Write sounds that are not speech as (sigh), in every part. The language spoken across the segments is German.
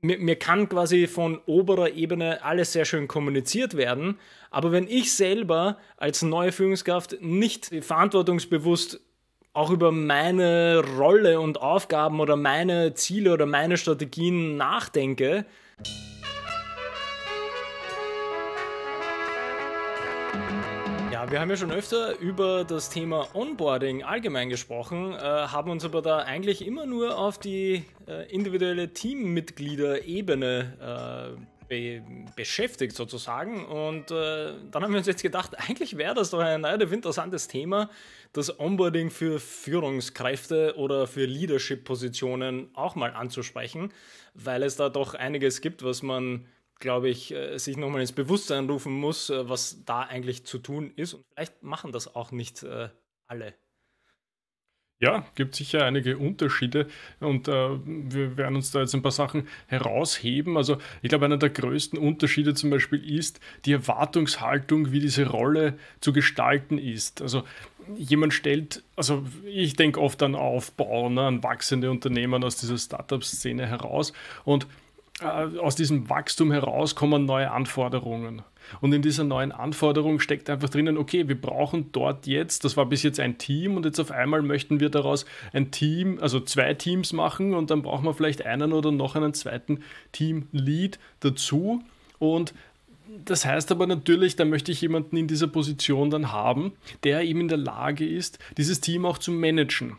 mir, mir kann quasi von oberer Ebene alles sehr schön kommuniziert werden, aber wenn ich selber als neue Führungskraft nicht verantwortungsbewusst auch über meine Rolle und Aufgaben oder meine Ziele oder meine Strategien nachdenke, Ja, wir haben ja schon öfter über das Thema Onboarding allgemein gesprochen, äh, haben uns aber da eigentlich immer nur auf die äh, individuelle Teammitglieder-Ebene äh, be beschäftigt sozusagen. Und äh, dann haben wir uns jetzt gedacht, eigentlich wäre das doch ein relativ interessantes Thema, das Onboarding für Führungskräfte oder für Leadership-Positionen auch mal anzusprechen, weil es da doch einiges gibt, was man glaube ich, äh, sich nochmal ins Bewusstsein rufen muss, äh, was da eigentlich zu tun ist. Und vielleicht machen das auch nicht äh, alle. Ja, gibt sicher einige Unterschiede und äh, wir werden uns da jetzt ein paar Sachen herausheben. Also ich glaube, einer der größten Unterschiede zum Beispiel ist die Erwartungshaltung, wie diese Rolle zu gestalten ist. Also jemand stellt, also ich denke oft an Aufbau, ne, an wachsende Unternehmen aus dieser Startup-Szene heraus und äh, aus diesem Wachstum heraus kommen neue Anforderungen. Und in dieser neuen Anforderung steckt einfach drinnen, okay, wir brauchen dort jetzt, das war bis jetzt ein Team und jetzt auf einmal möchten wir daraus ein Team, also zwei Teams machen und dann brauchen wir vielleicht einen oder noch einen zweiten Team-Lead dazu. Und das heißt aber natürlich, da möchte ich jemanden in dieser Position dann haben, der eben in der Lage ist, dieses Team auch zu managen.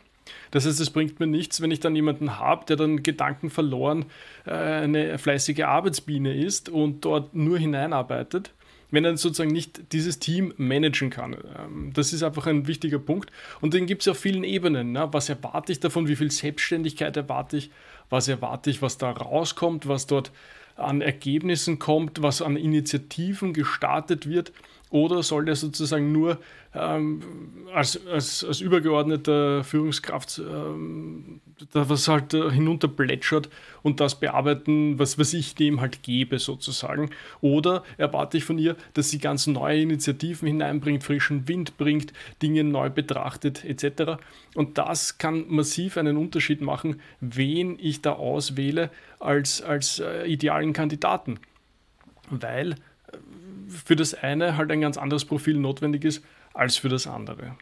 Das heißt, es bringt mir nichts, wenn ich dann jemanden habe, der dann Gedanken verloren äh, eine fleißige Arbeitsbiene ist und dort nur hineinarbeitet wenn er sozusagen nicht dieses Team managen kann. Ähm, das ist einfach ein wichtiger Punkt. Und den gibt es auf vielen Ebenen. Ne? Was erwarte ich davon? Wie viel Selbstständigkeit erwarte ich? Was erwarte ich, was da rauskommt? Was dort an Ergebnissen kommt? Was an Initiativen gestartet wird? Oder soll der sozusagen nur ähm, als, als, als übergeordneter Führungskraft ähm, was halt äh, hinunterplätschert und das bearbeiten, was, was ich dem halt gebe sozusagen? Oder erwarte ich von ihr, dass sie ganz neue Initiativen hineinbringt, frischen Wind bringt, Dinge neu betrachtet etc. Und das kann massiv einen Unterschied machen, wen ich da auswähle als, als äh, idealen Kandidaten. Weil für das eine halt ein ganz anderes Profil notwendig ist als für das andere.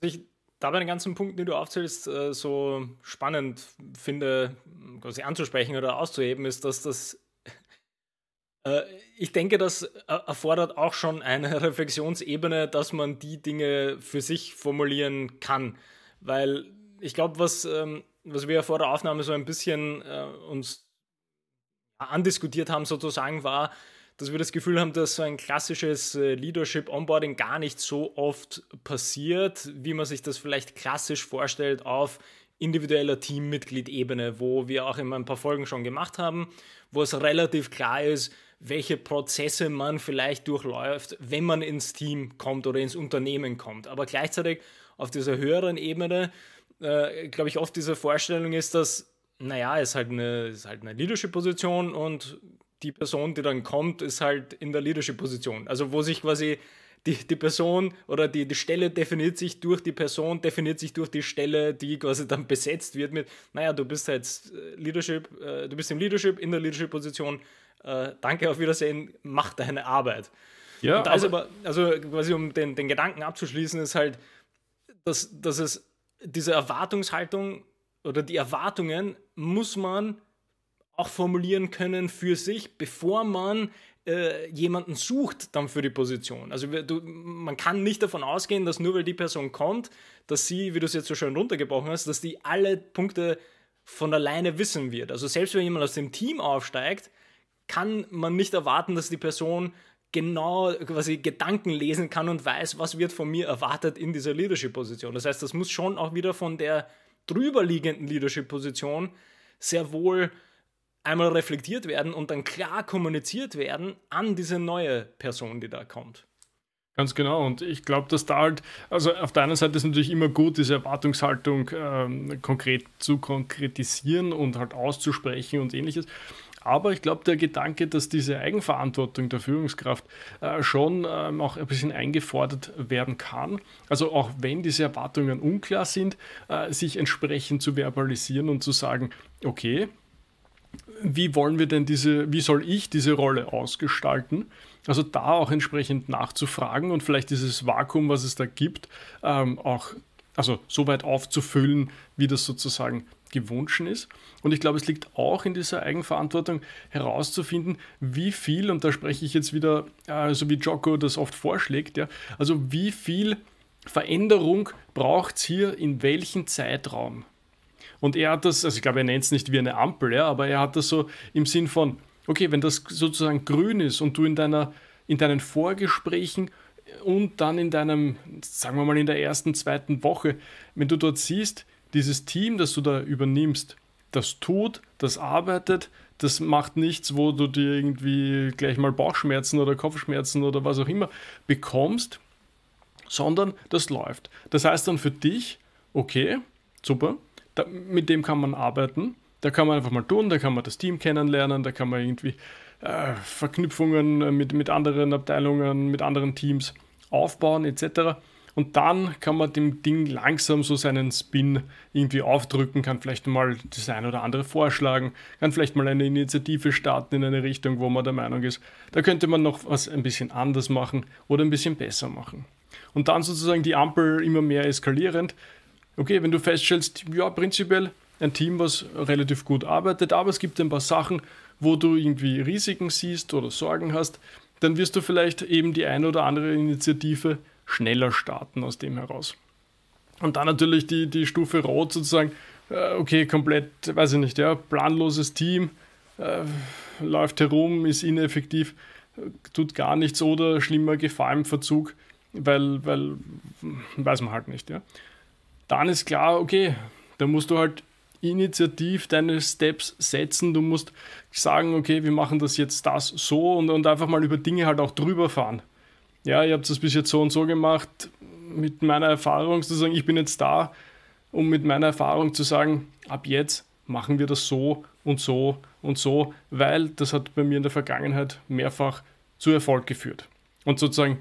Was ich da bei den ganzen Punkten, die du aufzählst, äh, so spannend finde, quasi anzusprechen oder auszuheben, ist, dass das (laughs) äh, ich denke, das erfordert auch schon eine (laughs) Reflexionsebene, dass man die Dinge für sich formulieren kann. Weil ich glaube, was, ähm, was wir vor der Aufnahme so ein bisschen äh, uns andiskutiert haben, sozusagen, war, dass wir das Gefühl haben, dass so ein klassisches äh, Leadership-Onboarding gar nicht so oft passiert, wie man sich das vielleicht klassisch vorstellt auf individueller Teammitgliedebene, wo wir auch immer ein paar Folgen schon gemacht haben, wo es relativ klar ist, welche Prozesse man vielleicht durchläuft, wenn man ins Team kommt oder ins Unternehmen kommt. Aber gleichzeitig auf dieser höheren Ebene, äh, glaube ich, oft diese Vorstellung ist, dass, naja, es ist halt eine, ist halt eine Leadership-Position und die Person, die dann kommt, ist halt in der Leadership-Position. Also wo sich quasi die, die Person oder die, die Stelle definiert sich durch die Person, definiert sich durch die Stelle, die quasi dann besetzt wird mit, naja, du bist jetzt halt, äh, Leadership, äh, du bist im Leadership, in der Leadership-Position, äh, danke, auf Wiedersehen, mach deine Arbeit. Ja, und also, aber, also quasi um den, den Gedanken abzuschließen, ist halt, dass, dass es diese Erwartungshaltung oder die Erwartungen muss man auch formulieren können für sich, bevor man äh, jemanden sucht dann für die Position. Also du, man kann nicht davon ausgehen, dass nur weil die Person kommt, dass sie, wie du es jetzt so schön runtergebrochen hast, dass die alle Punkte von alleine wissen wird. Also selbst wenn jemand aus dem Team aufsteigt, kann man nicht erwarten, dass die Person genau quasi Gedanken lesen kann und weiß, was wird von mir erwartet in dieser Leadership-Position. Das heißt, das muss schon auch wieder von der drüberliegenden Leadership-Position sehr wohl einmal reflektiert werden und dann klar kommuniziert werden an diese neue Person, die da kommt. Ganz genau. Und ich glaube, dass da halt, also auf der einen Seite ist natürlich immer gut, diese Erwartungshaltung ähm, konkret zu konkretisieren und halt auszusprechen und ähnliches. Aber ich glaube, der Gedanke, dass diese Eigenverantwortung der Führungskraft äh, schon ähm, auch ein bisschen eingefordert werden kann, also auch wenn diese Erwartungen unklar sind, äh, sich entsprechend zu verbalisieren und zu sagen, okay, wie wollen wir denn diese, wie soll ich diese Rolle ausgestalten? Also da auch entsprechend nachzufragen und vielleicht dieses Vakuum, was es da gibt, ähm, auch also so weit aufzufüllen, wie das sozusagen gewünscht ist. Und ich glaube, es liegt auch in dieser Eigenverantwortung herauszufinden, wie viel, und da spreche ich jetzt wieder, äh, so wie Jocko das oft vorschlägt, ja, also wie viel Veränderung braucht es hier in welchem Zeitraum? Und er hat das, also ich glaube, er nennt es nicht wie eine Ampel, ja, aber er hat das so im Sinn von, okay, wenn das sozusagen grün ist und du in deiner, in deinen Vorgesprächen und dann in deinem, sagen wir mal, in der ersten, zweiten Woche, wenn du dort siehst, dieses Team, das du da übernimmst, das tut, das arbeitet, das macht nichts, wo du dir irgendwie gleich mal Bauchschmerzen oder Kopfschmerzen oder was auch immer bekommst, sondern das läuft. Das heißt dann für dich, okay, super, da, mit dem kann man arbeiten. Da kann man einfach mal tun, da kann man das Team kennenlernen, da kann man irgendwie äh, Verknüpfungen äh, mit, mit anderen Abteilungen, mit anderen Teams aufbauen etc. Und dann kann man dem Ding langsam so seinen Spin irgendwie aufdrücken, kann vielleicht mal das ein oder andere vorschlagen, kann vielleicht mal eine Initiative starten in eine Richtung, wo man der Meinung ist, da könnte man noch was ein bisschen anders machen oder ein bisschen besser machen. Und dann sozusagen die Ampel immer mehr eskalierend, okay, wenn du feststellst, ja, prinzipiell ein Team, was relativ gut arbeitet, aber es gibt ein paar Sachen, wo du irgendwie Risiken siehst oder Sorgen hast, dann wirst du vielleicht eben die eine oder andere Initiative schneller starten aus dem heraus. Und dann natürlich die, die Stufe Rot sozusagen, äh, okay, komplett, weiß ich nicht, ja, planloses Team, äh, läuft herum, ist ineffektiv, tut gar nichts oder schlimmer Gefahr im Verzug, weil, weil weiß man halt nicht, ja dann ist klar, okay, da musst du halt initiativ deine Steps setzen. Du musst sagen, okay, wir machen das jetzt das so und, und einfach mal über Dinge halt auch drüber fahren. Ja, ihr habt das bis jetzt so und so gemacht. Mit meiner Erfahrung zu sagen, ich bin jetzt da, um mit meiner Erfahrung zu sagen, ab jetzt machen wir das so und so und so, weil das hat bei mir in der Vergangenheit mehrfach zu Erfolg geführt. Und sozusagen,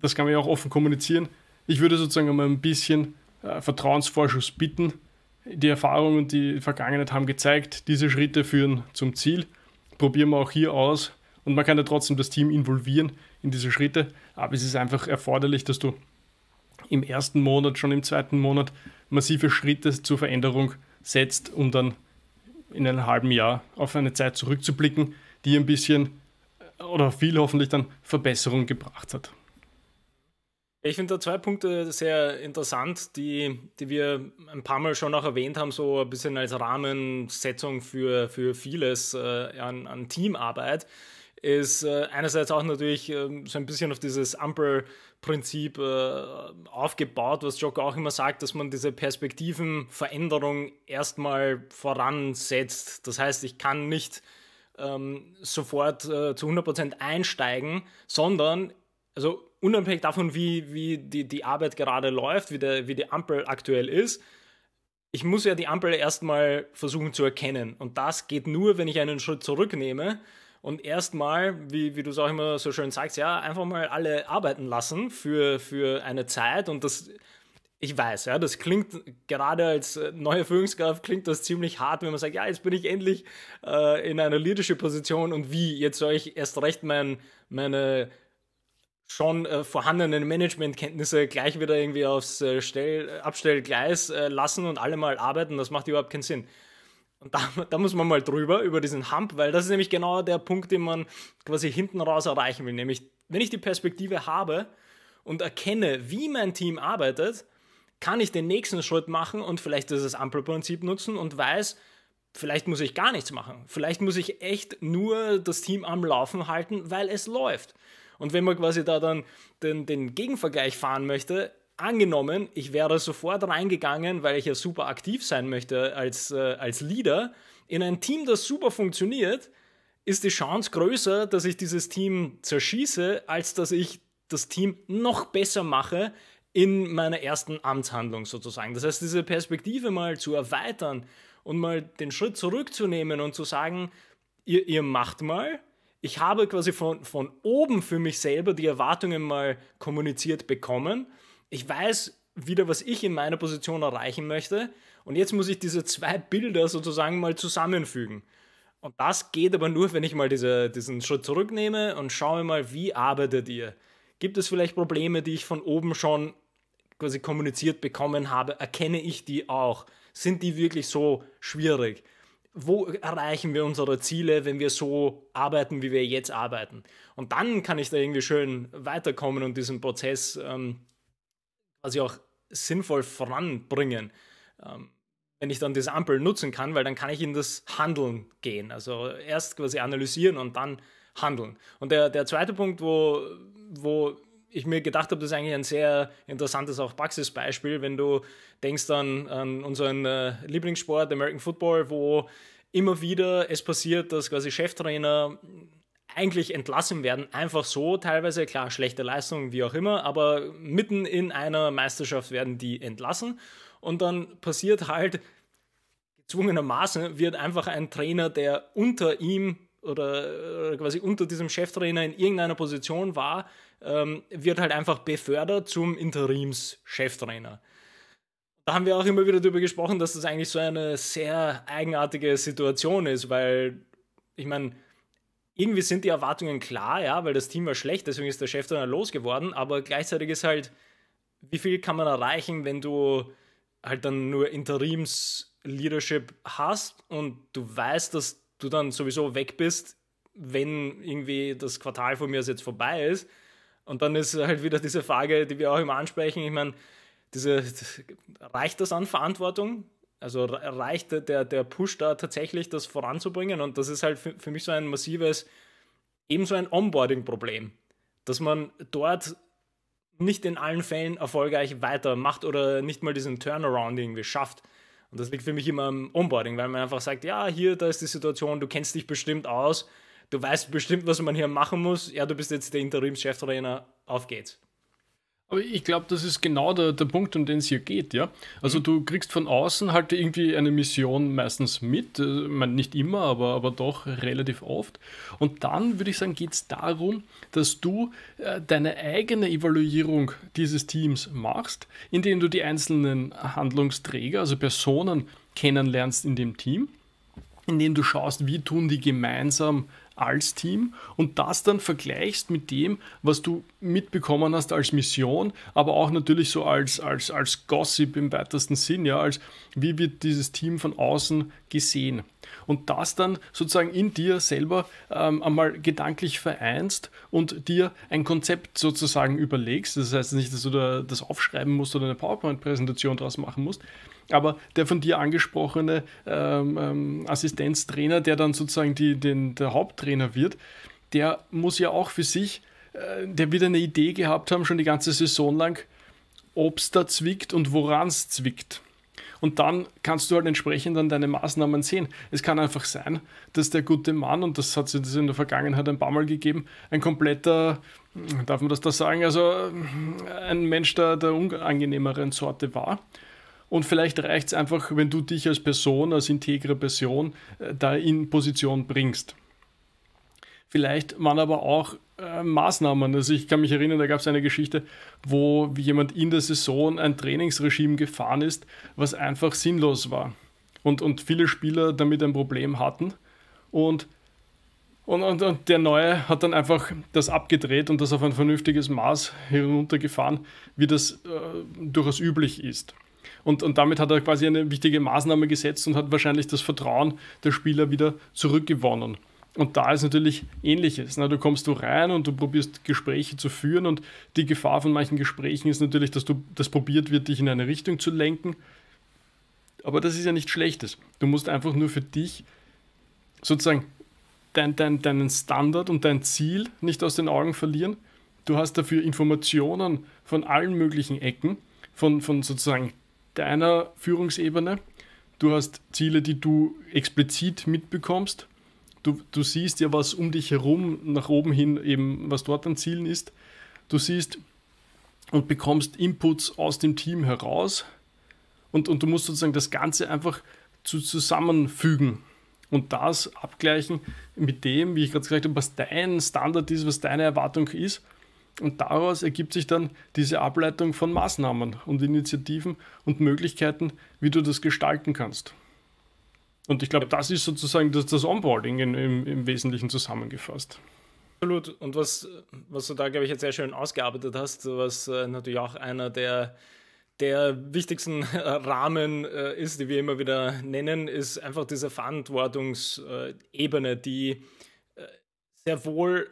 das kann man ja auch offen kommunizieren, ich würde sozusagen um ein bisschen äh, Vertrauensvorschuss bitten. Die Erfahrungen und die Vergangenheit haben gezeigt, diese Schritte führen zum Ziel. Probieren wir auch hier aus. Und man kann ja trotzdem das Team involvieren in diese Schritte. Aber es ist einfach erforderlich, dass du im ersten Monat, schon im zweiten Monat massive Schritte zur Veränderung setzt, um dann in einem halben Jahr auf eine Zeit zurückzublicken, die ein bisschen äh, oder viel hoffentlich dann Verbesserung gebracht hat. Ich finde da zwei Punkte sehr interessant, die, die wir ein paar Mal schon auch erwähnt haben, so ein bisschen als Rahmensetzung für, für vieles äh, an, an Teamarbeit ist äh, einerseits auch natürlich äh, so ein bisschen auf dieses Ampel-Prinzip äh, aufgebaut, was Jocko auch immer sagt, dass man diese Perspektivenveränderung erstmal voransetzt. Das heißt, ich kann nicht ähm, sofort äh, zu 100% einsteigen, sondern, also unabhängig davon, wie, wie die, die Arbeit gerade läuft, wie, der, wie die Ampel aktuell ist, ich muss ja die Ampel erstmal versuchen zu erkennen. Und das geht nur, wenn ich einen Schritt zurücknehme und erstmal, wie, wie du es auch immer so schön sagst, ja, einfach mal alle arbeiten lassen für, für eine Zeit. Und das, ich weiß, ja, das klingt gerade als neue Führungskraft, klingt das ziemlich hart, wenn man sagt, ja, jetzt bin ich endlich äh, in einer leadership Position und wie, jetzt soll ich erst recht mein, meine schon äh, vorhandenen Managementkenntnisse gleich wieder irgendwie aufs äh, Stell, äh, Abstellgleis äh, lassen und alle mal arbeiten, das macht überhaupt keinen Sinn. Und da, (laughs) da, muss man mal drüber, über diesen Hump, weil das ist nämlich genau der Punkt, den man quasi hinten raus erreichen will. Nämlich, wenn ich die Perspektive habe und erkenne, wie mein Team arbeitet, kann ich den nächsten Schritt machen und vielleicht das Ampelprinzip nutzen und weiß, vielleicht muss ich gar nichts machen. Vielleicht muss ich echt nur das Team am Laufen halten, weil es läuft. Und wenn man quasi da dann den, den Gegenvergleich fahren möchte, angenommen, ich wäre sofort reingegangen, weil ich ja super aktiv sein möchte als, äh, als Leader, in ein Team, das super funktioniert, ist die Chance größer, dass ich dieses Team zerschieße, als dass ich das Team noch besser mache in meiner ersten Amtshandlung sozusagen. Das heißt, diese Perspektive mal zu erweitern und mal den Schritt zurückzunehmen und zu sagen, ihr, ihr macht mal, ich habe quasi von, von oben für mich selber die Erwartungen mal kommuniziert bekommen. Ich weiß wieder, was ich in meiner Position erreichen möchte. Und jetzt muss ich diese zwei Bilder sozusagen mal zusammenfügen. Und das geht aber nur, wenn ich mal diese, diesen Schritt zurücknehme und schaue mal, wie arbeitet ihr? Gibt es vielleicht Probleme, die ich von oben schon quasi kommuniziert bekommen habe? Erkenne ich die auch? Sind die wirklich so schwierig? wo erreichen wir unsere Ziele, wenn wir so arbeiten, wie wir jetzt arbeiten. Und dann kann ich da irgendwie schön weiterkommen und diesen Prozess ähm, quasi auch sinnvoll voranbringen. Ähm, wenn ich dann diese Ampel nutzen kann, weil dann kann ich in das Handeln gehen. Also erst quasi analysieren und dann handeln. Und der, der zweite Punkt, wo, wo ich mir gedacht habe, das ist eigentlich ein sehr interessantes auch Praxisbeispiel, wenn du denkst an, an unseren äh, Lieblingssport, American Football, wo immer wieder es passiert, dass quasi Cheftrainer eigentlich entlassen werden, einfach so, teilweise, klar, schlechte Leistungen, wie auch immer, aber mitten in einer Meisterschaft werden die entlassen und dann passiert halt gezwungenermaßen, wird einfach ein Trainer, der unter ihm oder äh, quasi unter diesem Cheftrainer in irgendeiner Position war, ähm, wird halt einfach befördert zum Interims-Cheftrainer. Da haben wir auch immer wieder darüber gesprochen, dass das eigentlich so eine sehr eigenartige Situation ist, weil ich meine, irgendwie sind die Erwartungen klar, ja, weil das Team war schlecht, deswegen ist der Cheftrainer losgeworden, aber gleichzeitig ist halt, wie viel kann man erreichen, wenn du halt dann nur Interims-Leadership hast und du weißt, dass du dann sowieso weg bist, wenn irgendwie das Quartal von mir jetzt vorbei ist. Und dann ist halt wieder diese Frage, die wir auch immer ansprechen. Ich meine, diese, reicht das an Verantwortung? Also reicht der, der Push da tatsächlich, das voranzubringen? Und das ist halt für, für mich so ein massives, ebenso ein Onboarding-Problem, dass man dort nicht in allen Fällen erfolgreich weitermacht oder nicht mal diesen Turnaround irgendwie schafft. Und das liegt für mich immer am Onboarding, weil man einfach sagt, ja, hier, da ist die Situation, du kennst dich bestimmt aus, du weißt bestimmt, was man hier machen muss. Ja, du bist jetzt der Interimscheftrainer, auf geht's. Aber ich glaube, das ist genau der, der Punkt, um den es hier geht, ja. Also mhm. du kriegst von außen halt irgendwie eine Mission meistens mit, äh, ich meine nicht immer, aber, aber doch relativ oft. Und dann würde ich sagen, geht es darum, dass du äh, deine eigene Evaluierung dieses Teams machst, indem du die einzelnen Handlungsträger, also Personen kennenlernst in dem Team, indem du schaust, wie tun die gemeinsam als Team und das dann vergleichst mit dem, was du mitbekommen hast als Mission, aber auch natürlich so als, als, als Gossip im weitesten Sinn, ja, als wie wird dieses Team von außen gesehen. Und das dann sozusagen in dir selber ähm, einmal gedanklich vereinst und dir ein Konzept sozusagen überlegst. Das heißt nicht, dass du da das aufschreiben musst oder eine PowerPoint-Präsentation daraus machen musst, aber der von dir angesprochene ähm, ähm, Assistenztrainer, der dann sozusagen die, den, der Haupttrainer wird, der muss ja auch für sich, äh, der wird eine Idee gehabt haben, schon die ganze Saison lang, ob es da zwickt und woran es zwickt. Und dann kannst du halt entsprechend dann deine Maßnahmen sehen. Es kann einfach sein, dass der gute Mann, und das hat es in der Vergangenheit ein paar Mal gegeben, ein kompletter, darf man das da sagen, also ein Mensch der, der unangenehmeren Sorte war und vielleicht reicht es einfach, wenn du dich als Person, als integre Person äh, da in Position bringst. Vielleicht waren aber auch äh, Maßnahmen. Also ich kann mich erinnern, da gab es eine Geschichte, wo jemand in der Saison ein Trainingsregime gefahren ist, was einfach sinnlos war. Und, und viele Spieler damit ein Problem hatten. Und und, und, und, der Neue hat dann einfach das abgedreht und das auf ein vernünftiges Maß heruntergefahren, wie das äh, durchaus üblich ist. Und, und damit hat er quasi eine wichtige Maßnahme gesetzt und hat wahrscheinlich das Vertrauen der Spieler wieder zurückgewonnen. Und da ist natürlich ähnliches. Na, ne? du kommst du rein und du probierst Gespräche zu führen und die Gefahr von manchen Gesprächen ist natürlich, dass du das probiert wird, dich in eine Richtung zu lenken. Aber das ist ja nichts Schlechtes. Du musst einfach nur für dich sozusagen dein, dein, deinen Standard und dein Ziel nicht aus den Augen verlieren. Du hast dafür Informationen von allen möglichen Ecken, von, von sozusagen deiner Führungsebene. Du hast Ziele, die du explizit mitbekommst. Du, du siehst ja, was um dich herum nach oben hin eben, was dort an Zielen ist. Du siehst und bekommst Inputs aus dem Team heraus. Und, und du musst sozusagen das Ganze einfach zu, zusammenfügen und das abgleichen mit dem, wie ich gerade gesagt habe, was dein Standard ist, was deine Erwartung ist und daraus ergibt sich dann diese Ableitung von Maßnahmen und Initiativen und Möglichkeiten, wie du das gestalten kannst. Und ich glaube, das ist sozusagen das, das Onboarding in, im, im, Wesentlichen zusammengefasst. Absolut. Und was, was du da, glaube ich, jetzt sehr schön ausgearbeitet hast, was äh, natürlich auch einer der, der wichtigsten äh, (laughs) Rahmen äh, ist, die wir immer wieder nennen, ist einfach diese Verantwortungsebene, die äh, sehr wohl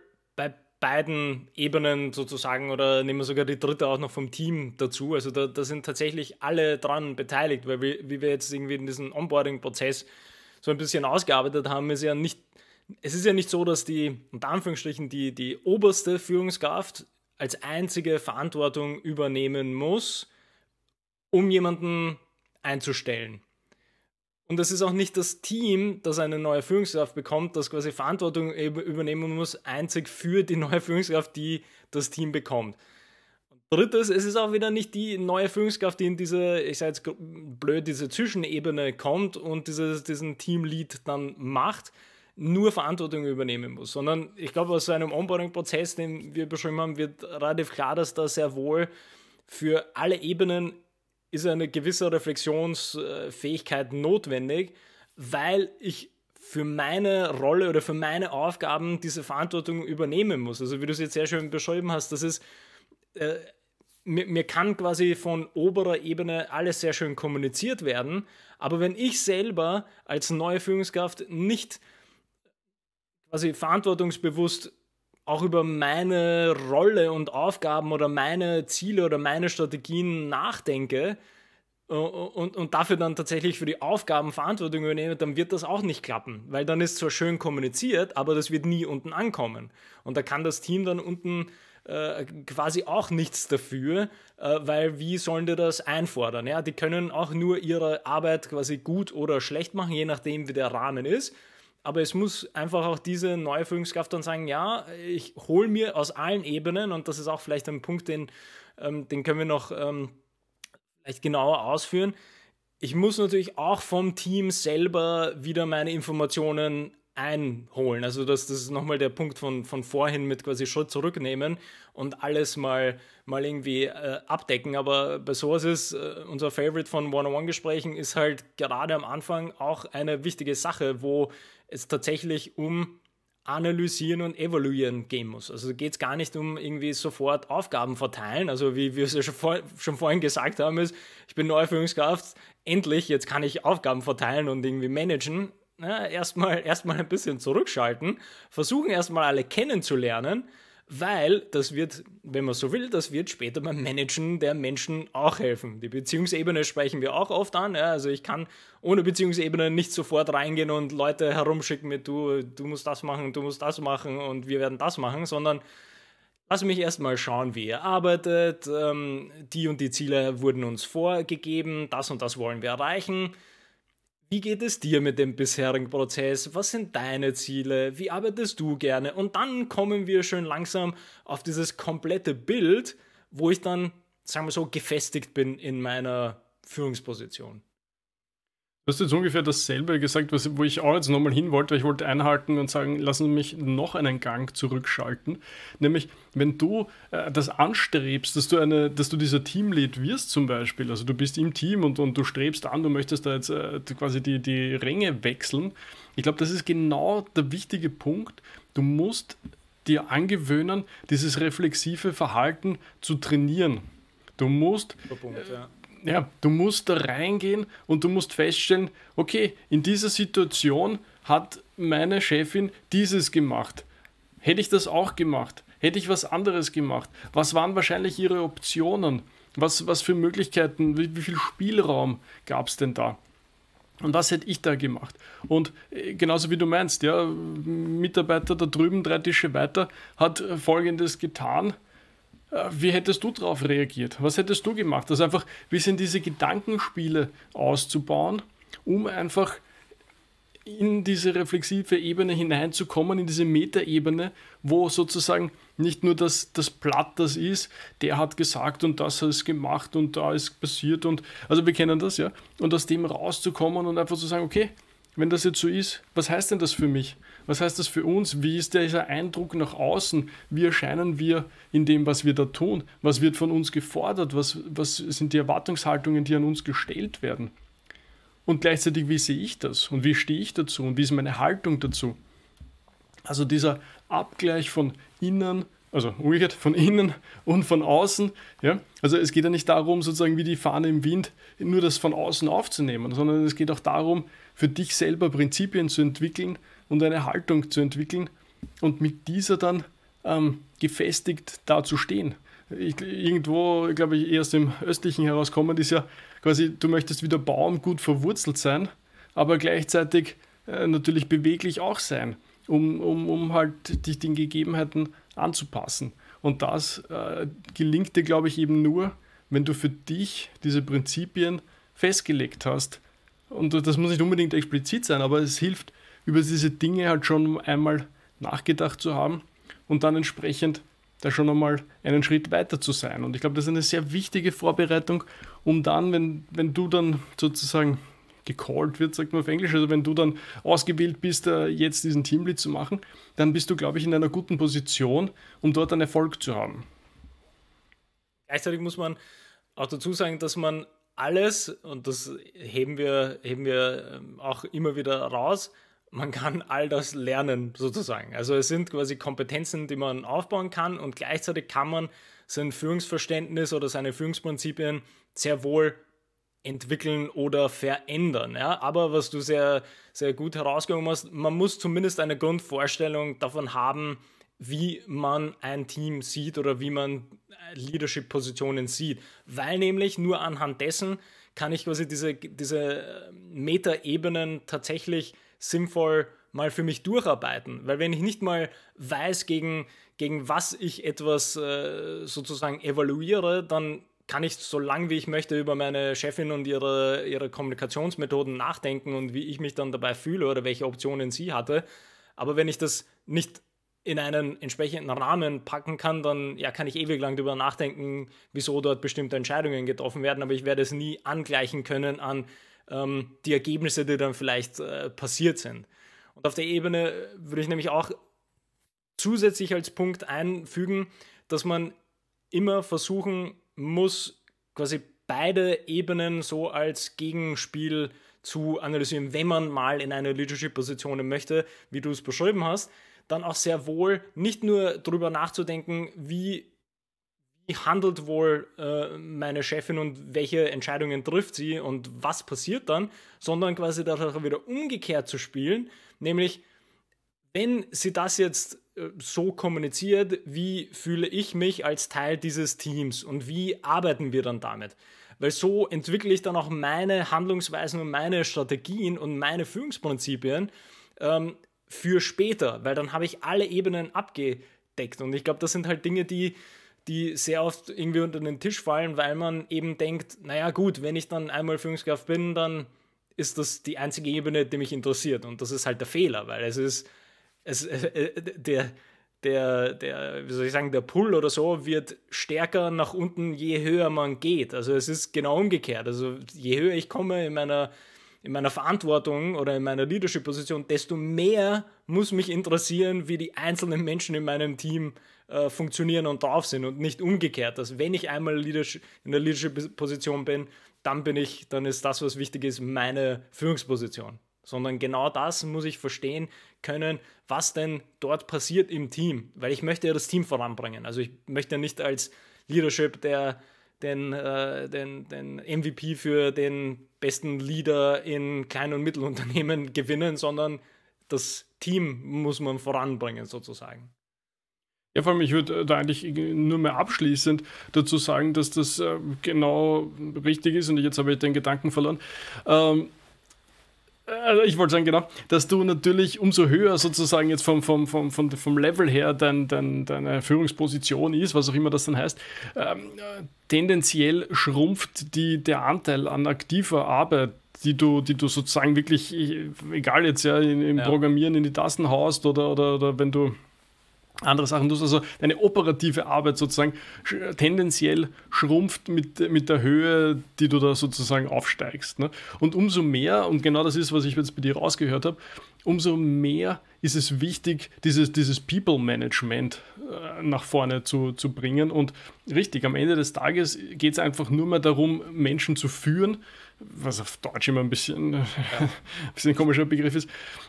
beiden Ebenen sozusagen oder nehmen wir sogar die dritte auch noch vom Team dazu. Also da, da sind tatsächlich alle dran beteiligt, weil wir, wie wir jetzt irgendwie in diesem Onboarding-Prozess so ein bisschen ausgearbeitet haben, ist ja nicht, es ist ja nicht so, dass die, unter Anführungsstrichen, die, die oberste Führungskraft als einzige Verantwortung übernehmen muss, um jemanden einzustellen. Und es ist auch nicht das Team, das eine neue Führungskraft bekommt, das quasi Verantwortung übernehmen muss, einzig für die neue Führungskraft, die das Team bekommt. Und drittes, es ist auch wieder nicht die neue Führungskraft, die in diese, ich sage jetzt blöd, diese Zwischenebene kommt und dieses, diesen Teamlead dann macht, nur Verantwortung übernehmen muss, sondern ich glaube, aus so einem Onboarding-Prozess, den wir beschrieben haben, wird relativ klar, dass da sehr wohl für alle Ebenen ist eine gewisse Reflexionsfähigkeit notwendig, weil ich für meine Rolle oder für meine Aufgaben diese Verantwortung übernehmen muss. Also wie du es jetzt sehr schön beschrieben hast, das ist, äh, mir, mir kann quasi von oberer Ebene alles sehr schön kommuniziert werden, aber wenn ich selber als neue Führungskraft nicht quasi verantwortungsbewusst auch über meine Rolle und Aufgaben oder meine Ziele oder meine Strategien nachdenke äh, und, und, dafür dann tatsächlich für die Aufgaben Verantwortung übernehme, dann wird das auch nicht klappen, weil dann ist zwar schön kommuniziert, aber das wird nie unten ankommen. Und da kann das Team dann unten äh, quasi auch nichts dafür, äh, weil wie sollen die das einfordern? Ja, die können auch nur ihre Arbeit quasi gut oder schlecht machen, je nachdem, wie der Rahmen ist. Aber es muss einfach auch diese neue Führungskraft dann sagen, ja, ich hole mir aus allen Ebenen, und das ist auch vielleicht ein Punkt, den, ähm, den können wir noch ähm, vielleicht genauer ausführen. Ich muss natürlich auch vom Team selber wieder meine Informationen einholen. Also das, das ist nochmal der Punkt von, von vorhin mit quasi Schritt zurücknehmen und alles mal, mal irgendwie äh, abdecken. Aber bei Sources, äh, unser Favorite von One-on-One-Gesprächen, ist halt gerade am Anfang auch eine wichtige Sache, wo es tatsächlich um analysieren und evaluieren gehen muss. Also geht es gar nicht um irgendwie sofort Aufgaben verteilen. Also wie wir es ja schon, vor, schon vorhin gesagt haben, ist, ich bin neue Führungskraft, endlich, jetzt kann ich Aufgaben verteilen und irgendwie managen. Ja, erstmal, erstmal ein bisschen zurückschalten, versuchen erstmal alle kennenzulernen weil das wird, wenn man so will, das wird später beim Managen der Menschen auch helfen. Die Beziehungsebene sprechen wir auch oft an. Ja, also ich kann ohne Beziehungsebene nicht sofort reingehen und Leute herumschicken mit du, du musst das machen, du musst das machen und wir werden das machen, sondern lass mich erstmal schauen, wie ihr arbeitet. Ähm, die und die Ziele wurden uns vorgegeben, das und das wollen wir erreichen wie geht es dir mit dem bisherigen Prozess? Was sind deine Ziele? Wie arbeitest du gerne? Und dann kommen wir schön langsam auf dieses komplette Bild, wo ich dann, sagen wir so, gefestigt bin in meiner Führungsposition. Du hast jetzt ungefähr dasselbe gesagt, was, wo ich auch jetzt nochmal hin wollte. Ich wollte einhalten und sagen, lassen Sie mich noch einen Gang zurückschalten. Nämlich, wenn du äh, das anstrebst, dass du, eine, dass du dieser Teamlead wirst zum Beispiel, also du bist im Team und, und du strebst an, du möchtest da jetzt äh, quasi die, die Ränge wechseln. Ich glaube, das ist genau der wichtige Punkt. Du musst dir angewöhnen, dieses reflexive Verhalten zu trainieren. Du musst... Punkt, ja ja, du musst da reingehen und du musst feststellen, okay, in dieser Situation hat meine Chefin dieses gemacht. Hätte ich das auch gemacht? Hätte ich was anderes gemacht? Was waren wahrscheinlich ihre Optionen? Was, was für Möglichkeiten, wie, wie viel Spielraum gab es denn da? Und was hätte ich da gemacht? Und äh, genauso wie du meinst, ja, Mitarbeiter da drüben, drei Tische weiter, hat Folgendes getan wie hättest du darauf reagiert? Was hättest du gemacht? Also einfach, wie sind diese Gedankenspiele auszubauen, um einfach in diese reflexive Ebene hineinzukommen, in diese Metaebene, wo sozusagen nicht nur das, das Blatt das ist, der hat gesagt und das ist gemacht und da ist passiert und also wir kennen das ja und aus dem rauszukommen und einfach zu sagen, okay, wenn das jetzt so ist, was heißt denn das für mich? Was heißt das für uns? Wie ist dieser Eindruck nach außen? Wie erscheinen wir in dem, was wir da tun? Was wird von uns gefordert? Was, was sind die Erwartungshaltungen, die an uns gestellt werden? Und gleichzeitig, wie sehe ich das? Und wie stehe ich dazu? Und wie ist meine Haltung dazu? Also dieser Abgleich von innen, also umgekehrt, von innen und von außen. Ja? Also es geht ja nicht darum, sozusagen wie die Fahne im Wind, nur das von außen aufzunehmen, sondern es geht auch darum, für dich selber Prinzipien zu entwickeln, und eine Haltung zu entwickeln und mit dieser dann ähm, gefestigt dazu stehen. Ich, irgendwo, glaube ich, eher aus dem Östlichen herauskommend ist ja quasi, du möchtest wie der Baum gut verwurzelt sein, aber gleichzeitig äh, natürlich beweglich auch sein, um, um, um halt dich den Gegebenheiten anzupassen. Und das äh, gelingt dir, glaube ich, eben nur, wenn du für dich diese Prinzipien festgelegt hast. Und das muss nicht unbedingt explizit sein, aber es hilft über diese Dinge halt schon einmal nachgedacht zu haben und dann entsprechend da schon einmal einen Schritt weiter zu sein. Und ich glaube, das ist eine sehr wichtige Vorbereitung, um dann, wenn, wenn du dann sozusagen gecallt wird, sagt man auf Englisch, also wenn du dann ausgewählt bist, äh, jetzt diesen Teamlead zu machen, dann bist du, glaube ich, in einer guten Position, um dort einen Erfolg zu haben. Gleichzeitig muss man auch dazu sagen, dass man alles, und das heben wir, heben wir ähm, auch immer wieder raus, man kann all das lernen sozusagen. Also es sind quasi Kompetenzen, die man aufbauen kann und gleichzeitig kann man sein Führungsverständnis oder seine Führungsprinzipien sehr wohl entwickeln oder verändern. Ja? Aber was du sehr, sehr gut herausgehoben hast, man muss zumindest eine Grundvorstellung davon haben, wie man ein Team sieht oder wie man äh, Leadership-Positionen sieht. Weil nämlich nur anhand dessen kann ich quasi diese, diese äh, Metaebenen tatsächlich sinnvoll mal für mich durcharbeiten. Weil wenn ich nicht mal weiß, gegen, gegen was ich etwas äh, sozusagen evaluiere, dann kann ich so lange wie ich möchte über meine Chefin und ihre, ihre Kommunikationsmethoden nachdenken und wie ich mich dann dabei fühle oder welche Optionen sie hatte. Aber wenn ich das nicht in einen entsprechenden Rahmen packen kann, dann ja, kann ich ewig lang darüber nachdenken, wieso dort bestimmte Entscheidungen getroffen werden, aber ich werde es nie angleichen können an ähm, die Ergebnisse, die dann vielleicht äh, passiert sind. Und auf der Ebene würde ich nämlich auch zusätzlich als Punkt einfügen, dass man immer versuchen muss, quasi beide Ebenen so als Gegenspiel zu analysieren, wenn man mal in eine Leadership-Position möchte, wie du es beschrieben hast, dann auch sehr wohl nicht nur darüber nachzudenken, wie wie handelt wohl äh, meine Chefin und welche Entscheidungen trifft sie und was passiert dann, sondern quasi danach wieder umgekehrt zu spielen, nämlich wenn sie das jetzt äh, so kommuniziert, wie fühle ich mich als Teil dieses Teams und wie arbeiten wir dann damit? Weil so entwickle ich dann auch meine Handlungsweisen und meine Strategien und meine Führungsprinzipien ähm, für später, weil dann habe ich alle Ebenen abgedeckt. Und ich glaube, das sind halt Dinge, die die sehr oft irgendwie unter den Tisch fallen, weil man eben denkt, naja gut, wenn ich dann einmal Führungskraft bin, dann ist das die einzige Ebene, die mich interessiert. Und das ist halt der Fehler, weil es ist, es, äh, (laughs) der, der, der, wie soll ich sagen, der Pull oder so wird stärker nach unten, je höher man geht. Also es ist genau umgekehrt. Also je höher ich komme in meiner in meiner Verantwortung oder in meiner Leadership-Position, desto mehr muss mich interessieren, wie die einzelnen Menschen in meinem Team äh, funktionieren und drauf sind und nicht umgekehrt, dass wenn ich einmal in der Leadership-Position bin, dann bin ich, dann ist das, was wichtig ist, meine Führungsposition. Sondern genau das muss ich verstehen können, was denn dort passiert im Team, weil ich möchte ja das Team voranbringen. Also ich möchte ja nicht als Leadership der den, äh, den, den MVP für den besten Leader in Klein- und Mittelunternehmen (laughs) gewinnen, sondern das Team muss man voranbringen sozusagen. Ja, vor allem, ich würde äh, da eigentlich nur mehr abschließend dazu sagen, dass das äh, genau richtig ist. Und jetzt habe ich den Gedanken verloren. Ähm, also ich wollte sagen, genau, dass du natürlich umso höher sozusagen jetzt vom, vom, vom, vom, vom Level her dein, dein, deine Führungsposition ist, was auch immer das dann heißt, ähm, tendenziell schrumpft die, der Anteil an aktiver Arbeit die du, die du sozusagen wirklich, egal jetzt ja, im ja. Programmieren in die Tassen haust oder, oder, oder wenn du andere Sachen tust. Also deine operative Arbeit sozusagen tendenziell schrumpft mit, mit der Höhe, die du da sozusagen aufsteigst. Ne? Und umso mehr, und genau das ist, was ich jetzt bei dir rausgehört habe, umso mehr ist es wichtig, dieses, dieses People-Management äh, nach vorne zu, zu bringen. Und richtig, am Ende des Tages geht es einfach nur mehr darum, Menschen zu führen, was auf Deutsch immer ein bisschen, ja. (laughs) ein bisschen komischer Begriff ist.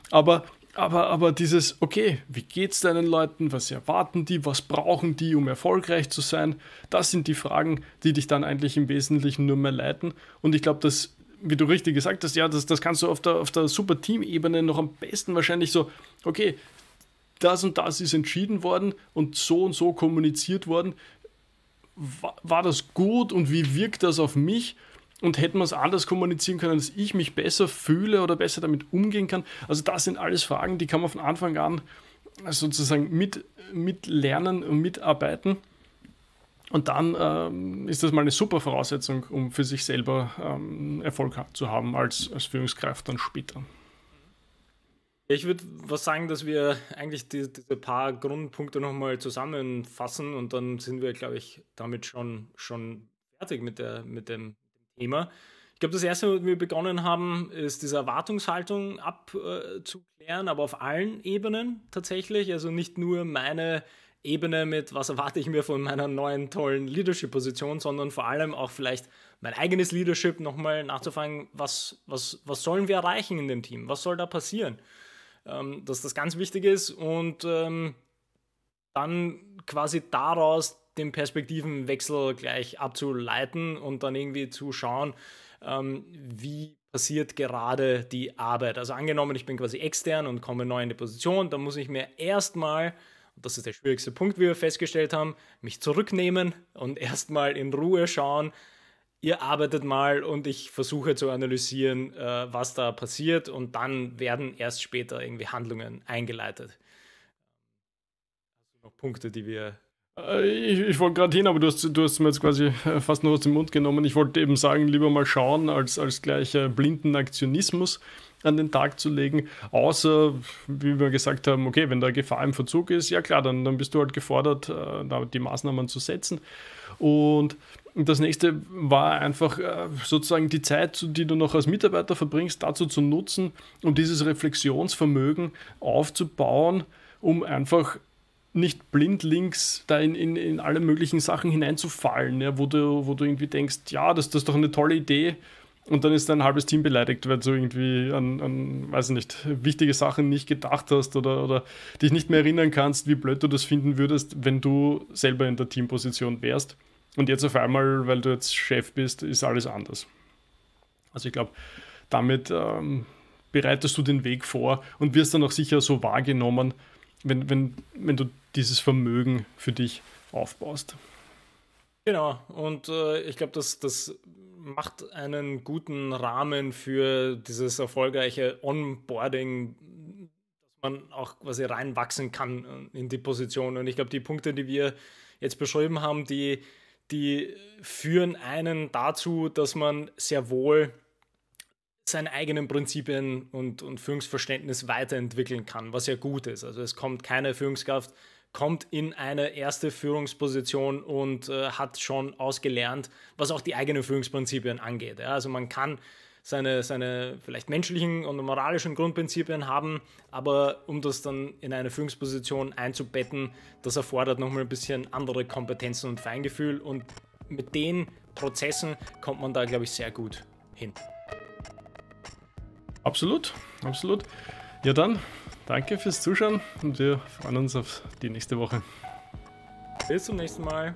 Aber aber, aber dieses, okay, wie geht's deinen Leuten, was erwarten die, was brauchen die, um erfolgreich zu sein, das sind die Fragen, die dich dann eigentlich im Wesentlichen nur mehr leiten. Und ich glaube, dass, wie du richtig gesagt hast, ja, das, das kannst du auf der, auf der super Team-Ebene noch am besten wahrscheinlich so, okay, das und das ist entschieden worden und so und so kommuniziert worden. War, war das gut und wie wirkt das auf mich? und hätten wir es anders kommunizieren können, dass ich mich besser fühle oder besser damit umgehen kann. Also das sind alles Fragen, die kann man von Anfang an sozusagen mit, mitlernen und mitarbeiten. Und dann ähm, ist das mal eine super Voraussetzung, um für sich selber ähm, Erfolg zu haben als, als Führungskraft dann später. Ich würde was sagen, dass wir eigentlich die, diese paar Grundpunkte nochmal zusammenfassen und dann sind wir, glaube ich, damit schon, schon fertig mit, der, mit dem Thema. Ich glaube, das erste, was wir begonnen haben, ist diese Erwartungshaltung abzuklären, aber auf allen Ebenen tatsächlich. Also nicht nur meine Ebene mit, was erwarte ich mir von meiner neuen tollen Leadership-Position, sondern vor allem auch vielleicht mein eigenes Leadership nochmal nachzufangen, was, was, was sollen wir erreichen in dem Team, was soll da passieren, ähm, dass das ganz wichtig ist und ähm, dann quasi daraus den Perspektivenwechsel gleich abzuleiten und dann irgendwie zu schauen, ähm, wie passiert gerade die Arbeit. Also angenommen, ich bin quasi extern und komme neu in die Position, dann muss ich mir erstmal, und das ist der schwierigste Punkt, wie wir festgestellt haben, mich zurücknehmen und erstmal in Ruhe schauen, ihr arbeitet mal und ich versuche zu analysieren, äh, was da passiert und dann werden erst später irgendwie Handlungen eingeleitet. Also noch Punkte, die wir äh, ich, ich wollte gerade hin, aber du hast, du hast mir jetzt quasi äh, fast nur aus dem Mund genommen. Ich wollte eben sagen, lieber mal schauen, als, als gleich äh, blinden Aktionismus an den Tag zu legen. Außer, wie wir gesagt haben, okay, wenn da Gefahr im Verzug ist, ja klar, dann, dann bist du halt gefordert, da die Maßnahmen zu setzen. Und das nächste war einfach sozusagen die Zeit, die du noch als Mitarbeiter verbringst, dazu zu nutzen, um dieses Reflexionsvermögen aufzubauen, um einfach nicht blindlings da in, in, in alle möglichen Sachen hineinzufallen, ja, wo, du, wo du irgendwie denkst, ja, das, das ist doch eine tolle Idee. Und dann ist dein halbes Team beleidigt, weil du irgendwie an, an weiß nicht, wichtige Sachen nicht gedacht hast oder, oder dich nicht mehr erinnern kannst, wie blöd du das finden würdest, wenn du selber in der Teamposition wärst. Und jetzt auf einmal, weil du jetzt Chef bist, ist alles anders. Also ich glaube, damit ähm, bereitest du den Weg vor und wirst dann auch sicher so wahrgenommen, wenn, wenn, wenn du dieses Vermögen für dich aufbaust. Genau, und äh, ich glaube, das, das macht einen guten Rahmen für dieses erfolgreiche Onboarding, dass man auch quasi reinwachsen kann in die Position. Und ich glaube, die Punkte, die wir jetzt beschrieben haben, die, die führen einen dazu, dass man sehr wohl seine eigenen Prinzipien und, und Führungsverständnis weiterentwickeln kann, was ja gut ist. Also es kommt keine Führungskraft, kommt in eine erste Führungsposition und äh, hat schon ausgelernt, was auch die eigenen Führungsprinzipien angeht. Ja, also man kann seine, seine vielleicht menschlichen und moralischen Grundprinzipien haben, aber um das dann in eine Führungsposition einzubetten, das erfordert nochmal ein bisschen andere Kompetenzen und Feingefühl und mit den Prozessen kommt man da, glaube ich, sehr gut hin. Absolut, absolut. Ja dann, danke fürs Zuschauen und wir freuen uns auf die nächste Woche. Bis zum nächsten Mal.